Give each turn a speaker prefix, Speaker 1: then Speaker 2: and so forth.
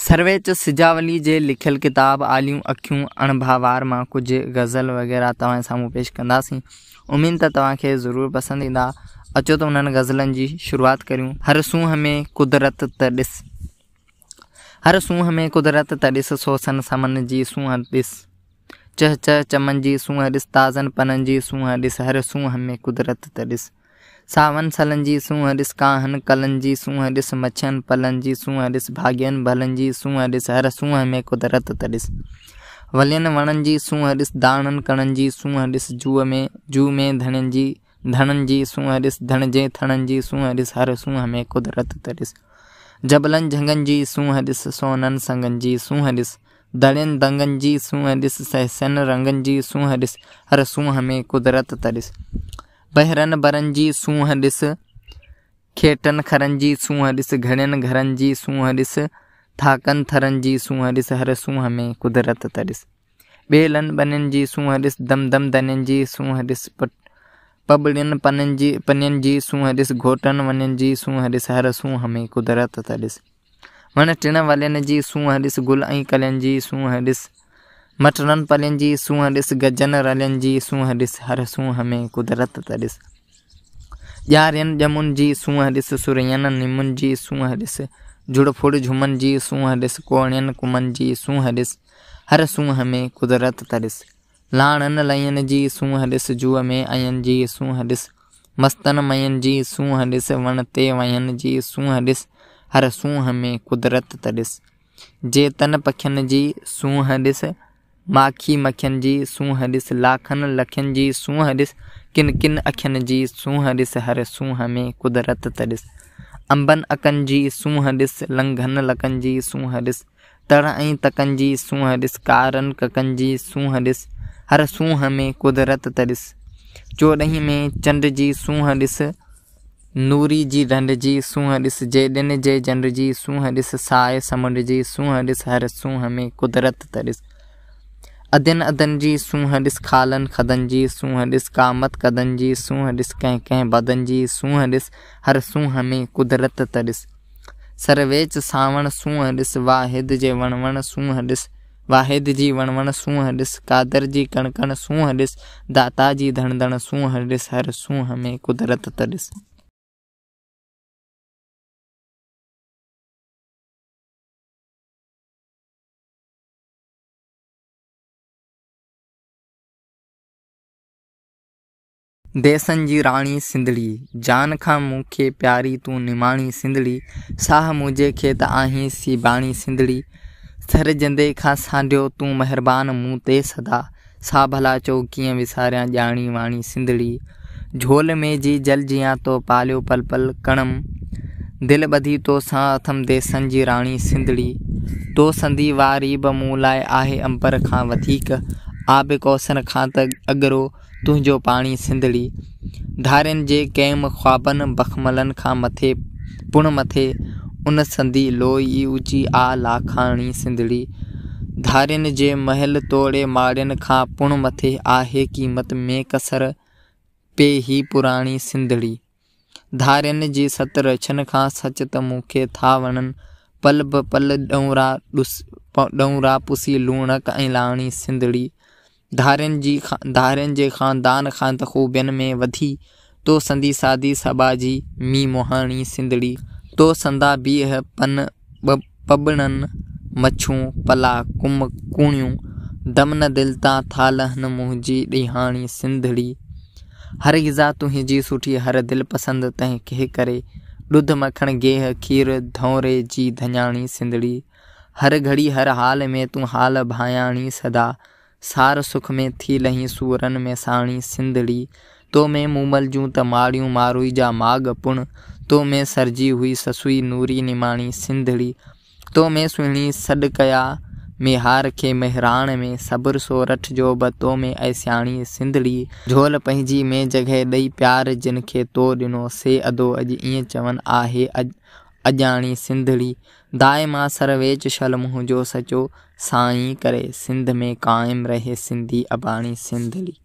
Speaker 1: सर्वेच सिजावली जे लिखियलु किताब आलियूं अखियूं अणभावार मां कुझु गज़ल वग़ैरह तव्हांजे साम्हूं पेश कंदासीं उमेदु त तव्हांखे ज़रूरु पसंदि ईंदा अचो त हुननि गज़लनि जी शुरूआति करियूं हर सूंह में कुदरत त ॾिस हर सूंह में कुदरत त ॾिस सोसनि समन जी सूंह ॾिसु चह चह चमन जी सूंह ॾिसु ताज़नि पननि जी सूंह ॾिसु हर सूंह में कुदरत त ॾिसु सावन सलंजी सुहरिस काहन कलंजी सुहरिस मच्छन पलंजी सुहरिस भाग्यन भलंजी सुहरिस हर सुह में कुदरत तरिस वलियन वणन जी सुहरिस दाणन कणन जी सुहरिस जूअ में जू में धनन जी धनन जी सुहरिस धन जे थणन जी सुहरिस हर सुह में कुदरत तरिस जबलन झंगन जी सुहरिस सोनन संगन जी सुहरिस दड़ियन दंगन जी सुहरिस सहसन रंगन जी सुहरिस हर सुह में कुदरत तरिस बहिरनि भरनि जी सूं हरसु खेटनि खरनि जी सूं हरिस घणियनि घरनि जी सूं हरिसि थाकनि थरनि जी सूं हरिसु हर सूं हमे कुदिरत तरस ॿेलनि ॿननि जी सूं हरसि दम धननि जी सूं हरसि पबड़ियुनि पननि जी पननि जी सूं हरसि घोटनि वननि जी सूं हर सूं हमे कुदिरत तरसि वण टिण वलनि जी सूं हरिस गुल ऐं कल्यनि जी सूंह मटरनि पलियुनि जी गजन रलियनि जी सूंहरि हर में कुदरत कुदिरत तरिस यारनि ॼमुनि जी सूंहरस सुरनि निमुन जी सूं हरसि जुड़ फुड़ झुमनि जी सूं हरिस कोणियुनि कुमनि जी सूंहरि हर सूंह में कुदिरत तरिस लाणनि लयनि जी सूं हरिसि जूअ में अयनि जी सूं हरसि मस्तन मयनि जी सूं हरसि वण ते वहियनि जी सूंह हर सूं में कुदरत तरिसि जेतन पखियुनि जी सूंह माखी मखियुनि जी सूंहरि लाखनि लखियुनि जी सूंहर किन किन अखियुनि जी सूंहरिस हर में सूंहमे कुदिरत तरिसि अंबनि अखनि जी सूंहरि लंघनि लकनि जी सूंहरि तण ऐं तकनि जी सूंहर कारनि ककनि जी सूंहरस हर में कुदरत तरिसि चोॾहीं में चंड जी सूंहरि नूरी जी ढंढ जी सूंहरिस जेॾिन जे झंड जी सूं हरिसि साए समुंड जी सूंहरि हर सूं हमे कुदिरत तरिसि अध्यन अदन जी सूंह ॾिस खालनि खदनि जी सूंह ॾिस कामत कदन जी सूंह ॾिस कंहिं कंहिं बदन जी सूंह ॾिस हर सूंह सूं हमे कुदिरतु तरसि सरवेच सावण सूंह ॾिस वाहिद जे वण वणु सूं हरसि वाहिद जी वण वणु सूं हरसि कादर जी कणकण सूंह ॾिस दाता जी धणधण सूंह ॾिस हर सूंह में कुदरत त ॾिस देसन जी रानी सिंधड़ी जान खां मूंखे प्यारी तूं निमाणी सिंधड़ी साह मुझे खेत आहीं सी बाणी सिंधड़ी सरजंदे खां सांडियो तूं महिरबान मूं ते सदा सा भला चओ कीअं विसारियां ॼाणी वाणी सिंधड़ी झोल में जी जल जियां तो पालियो पल पल कणम दिलि ॿधी तो सां अथमि देसन जी राणी सिंधड़ी तो संदी वारी बि मूं लाइ आहे अंबर खां वधीक आब कौसन खां त अगरो तुझो पानी सिंधड़ी धारियुनि जे कंहिं ख़्वाबनि बखमलनि खां मथे पुण मथे उन संदी लोई ऊची आ लाखाणी सिंधड़ी धारियुनि जे महल तोड़े माड़ियुनि खां पुण मथे आहे क़ीमत में कसर पे ही पुराणी सिंधड़ी धारियुनि जी सत खां सच त मूंखे था वणनि पल ब पल ॾौरा ॾुस ॾौरा पुसी लूणक ऐं लाणी सिंधड़ी धारन जी खा धारन जे ख़ानदान खान तख़ूबियुनि में वधी तो संदी सादी सबाजी मी मोहानी सिंधड़ी तो संदा बीह पन पबणनि मछू पला कुम कूणियूं दम न दिल तां थाल हन ॾिहाणी सिंधड़ी हर गिज़ा तुंहिंजी सुठी हर दिलि पसंदि तंहिं कंहिं करे ॾुधु मखण गेह खीर धौरे जी धञाणी सिंधड़ी हर घड़ी हर हाल में तूं हाल भायाणी सदा सार सुख में थी लही सूरन में साणी सिंधड़ी तो मैं मूमल जूं त माड़ियूं मारुई जा माग पुण तो मैं सरजी हुई ससुई नूरी निमाणी सिंधड़ी तो मैं सुहिणी सॾु कया मेहार खे मेहराण में सब्र सो रठ जो बि तो में ऐं सिंधड़ी झोल पंहिंजी में जॻहि ॾेई प्यार जिन खे तो ॾिनो से अदो अॼु ईअं चवनि आहे अॼु अॼाणी सिंधड़ी दाए मां सरवेच शल मुंहिंजो सचो साईं करे सिंध में क़ाइमु रहे सिंधी अॿाणी सिंधड़ी